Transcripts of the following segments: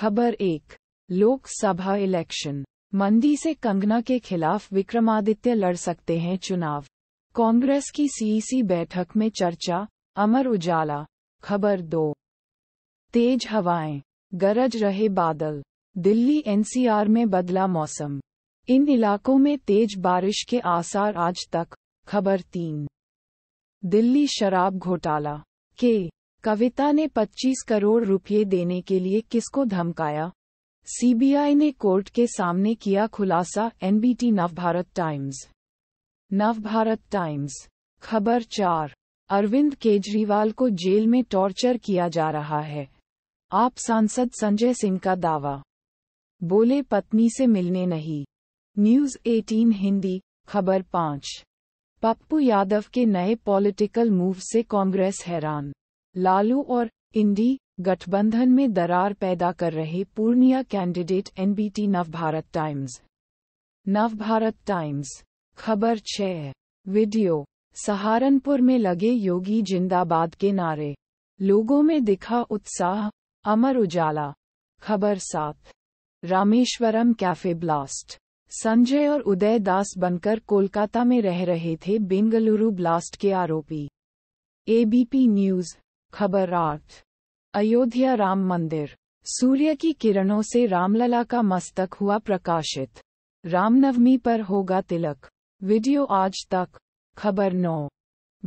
खबर एक लोकसभा इलेक्शन मंदी से कंगना के खिलाफ विक्रमादित्य लड़ सकते हैं चुनाव कांग्रेस की सीईसी बैठक में चर्चा अमर उजाला खबर दो तेज हवाएं गरज रहे बादल दिल्ली एनसीआर में बदला मौसम इन इलाकों में तेज बारिश के आसार आज तक खबर तीन दिल्ली शराब घोटाला के कविता ने 25 करोड़ रुपये देने के लिए किसको धमकाया सीबीआई ने कोर्ट के सामने किया खुलासा NBT Navbharat Times Navbharat Times खबर चार अरविंद केजरीवाल को जेल में टॉर्चर किया जा रहा है आप सांसद संजय सिंह का दावा बोले पत्नी से मिलने नहीं न्यूज 18 हिंदी खबर पाँच पप्पू यादव के नए पॉलिटिकल मूव से कांग्रेस हैरान लालू और इंडी गठबंधन में दरार पैदा कर रहे Purnia candidate NBT Navbharat Times Navbharat Times खबर छह वीडियो सहारनपुर में लगे योगी जिंदाबाद के नारे लोगों में दिखा उत्साह अमर उजाला खबर सात रामेश्वरम कैफे ब्लास्ट संजय और उदय दास बनकर कोलकाता में रह रहे थे बेंगलुरु ब्लास्ट के आरोपी एबीपी न्यूज खबर आठ अयोध्या राम मंदिर सूर्य की किरणों से रामलला का मस्तक हुआ प्रकाशित रामनवमी पर होगा तिलक वीडियो आज तक खबर नौ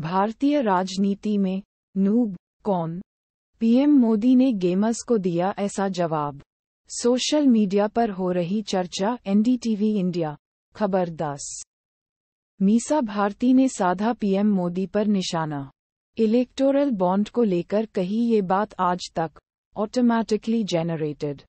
भारतीय राजनीति में नूब कौन पीएम मोदी ने गेमर्स को दिया ऐसा जवाब सोशल मीडिया पर हो रही चर्चा एनडीटीवी इंडिया खबर दस मीसा भारती ने साधा पीएम मोदी पर निशाना इलेक्टोरल बॉन्ड को लेकर कही ये बात आज तक ऑटोमैटिकली जेनरेटेड